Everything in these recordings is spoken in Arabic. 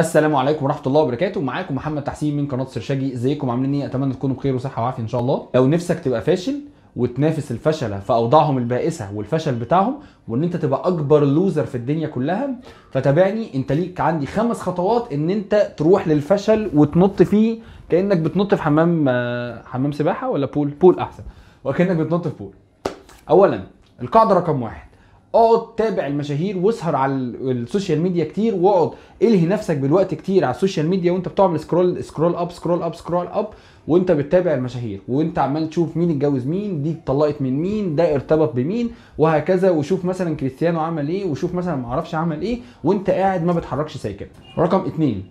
السلام عليكم ورحمه الله وبركاته معاكم محمد تحسين من قناه سرشاجي ازيكم عاملين ايه اتمنى تكونوا بخير وصحه وعافيه ان شاء الله لو نفسك تبقى فاشل وتنافس الفشله في اوضاعهم البائسه والفشل بتاعهم وان انت تبقى اكبر لوزر في الدنيا كلها فتابعني انت ليك عندي خمس خطوات ان انت تروح للفشل وتنط فيه كانك بتنط في حمام حمام سباحه ولا بول بول احسن وكانك بتنط في بول اولا القاعده رقم واحد اقعد تابع المشاهير واسهر على السوشيال ميديا كتير واقعد الهي نفسك بالوقت كتير على السوشيال ميديا وانت بتعمل سكرول سكرول اب سكرول اب سكرول اب وانت بتتابع المشاهير وانت عمال تشوف مين اتجوز مين دي اتطلقت من مين ده ارتبط بمين وهكذا وشوف مثلا كريستيانو عمل ايه وشوف مثلا معرفش عمل ايه وانت قاعد ما بتحركش ساكن رقم اتنين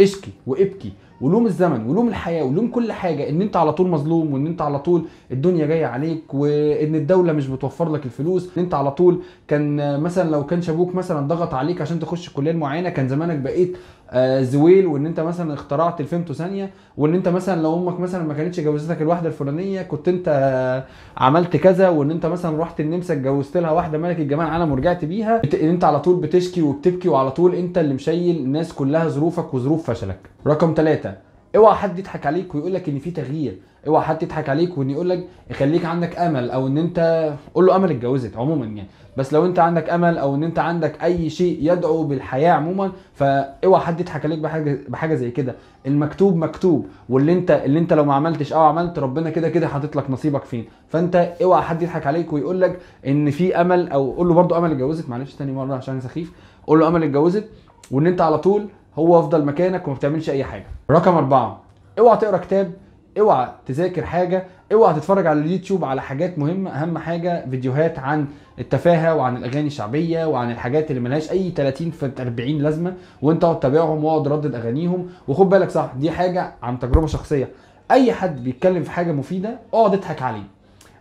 اشكي وابكي ولوم الزمن ولوم الحياه ولوم كل حاجه ان انت على طول مظلوم وان انت على طول الدنيا جايه عليك وان الدوله مش بتوفر لك الفلوس ان انت على طول كان مثلا لو كان شابوك مثلا ضغط عليك عشان تخش الكليه المعينه كان زمانك بقيت آه، زويل وان انت مثلا اخترعت الفيمتو ثانيه وان انت مثلا لو امك مثلا ما كانتش جوزتك الواحده الفلانيه كنت انت آه، عملت كذا وان انت مثلا رحت النمسا اتجوزت لها واحده ملك الجمال العالم ورجعت بيها ان انت على طول بتشكي وبتبكي وعلى طول انت اللي مشيل الناس كلها ظروفك وظروف فشلك رقم ثلاثة اوعى حد يضحك عليك ويقول لك ان في تغيير اوعى حد يضحك عليك وان يقول لك يخليك عندك امل او ان انت قول له امل اتجوزت عموما يعني بس لو انت عندك امل او ان انت عندك اي شيء يدعو بالحياه عموما فاوعى حد يضحك عليك بحاجه بحاجه زي كده المكتوب مكتوب واللي انت اللي انت لو ما عملتش او عملت ربنا كده كده حاطط لك نصيبك فين فانت اوعى حد يضحك عليك ويقول لك ان في امل او قول له برده امل اتجوزت معلش تاني مره عشان سخيف قول له امل اتجوزت وان انت على طول هو افضل مكانك وما بتعملش اي حاجه رقم أربعة اوعى تقرا كتاب اوعى تذاكر حاجه اوعى تتفرج على اليوتيوب على حاجات مهمه اهم حاجه فيديوهات عن التفاهه وعن الاغاني الشعبيه وعن الحاجات اللي ملهاش اي 30 في 40 لازمه وانت اقعد تتابعهم واقعد ردد اغانيهم وخد بالك صح دي حاجه عن تجربه شخصيه اي حد بيتكلم في حاجه مفيده اقعد اضحك عليه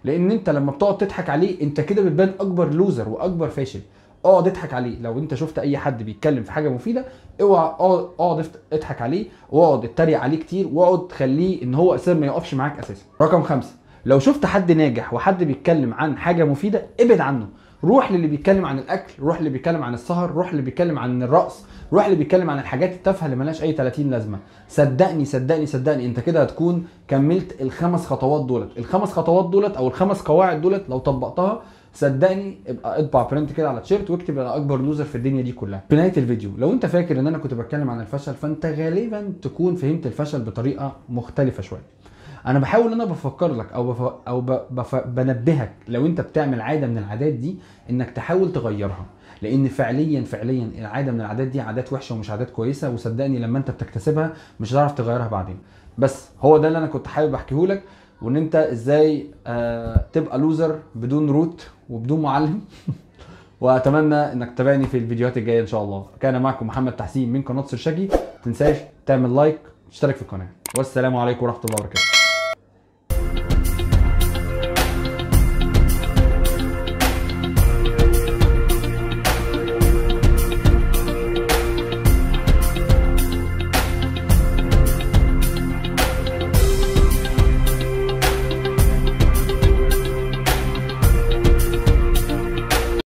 لان انت لما بتقعد تضحك عليه انت كده بتبان اكبر لوزر واكبر فاشل اقعد اضحك عليه لو انت شفت اي حد بيتكلم في حاجه مفيده اوعى اقعد اضحك عليه واقعد اتريق عليه كتير واقعد خليه ان هو اساسا ما يقفش معاك اساسا رقم خمسة لو شفت حد ناجح وحد بيتكلم عن حاجه مفيده ابعد عنه روح للي بيتكلم عن الاكل روح للي بيتكلم عن السهر روح للي بيتكلم عن الرقص روح للي بيتكلم عن الحاجات التافهه اللي ملهاش اي 30 لازمه صدقني صدقني صدقني انت كده هتكون كملت الخمس خطوات دولت الخمس خطوات دولت او الخمس قواعد دولت لو طبقتها صدقني ابقى اطبع برنت كده على تيشيرت واكتب انا اكبر لوزر في الدنيا دي كلها في نهايه الفيديو لو انت فاكر ان انا كنت بتكلم عن الفشل فانت غالبا تكون فهمت الفشل بطريقه مختلفه شويه انا بحاول انا بفكر لك او بف... او ب... بف... بنبهك لو انت بتعمل عاده من العادات دي انك تحاول تغيرها لان فعليا فعليا العاده من العادات دي عادات وحشه ومش عادات كويسه وصدقني لما انت بتكتسبها مش هتعرف تغيرها بعدين بس هو ده اللي انا كنت حابب احكيه لك وان انت ازاي آه تبقى لوزر بدون روت وبدون معلم واتمنى انك تتابعني في الفيديوهات الجايه ان شاء الله كان معكم محمد تحسين من قناه سرشجي تنساش تعمل لايك وتشترك في القناه والسلام عليكم ورحمه الله وبركاته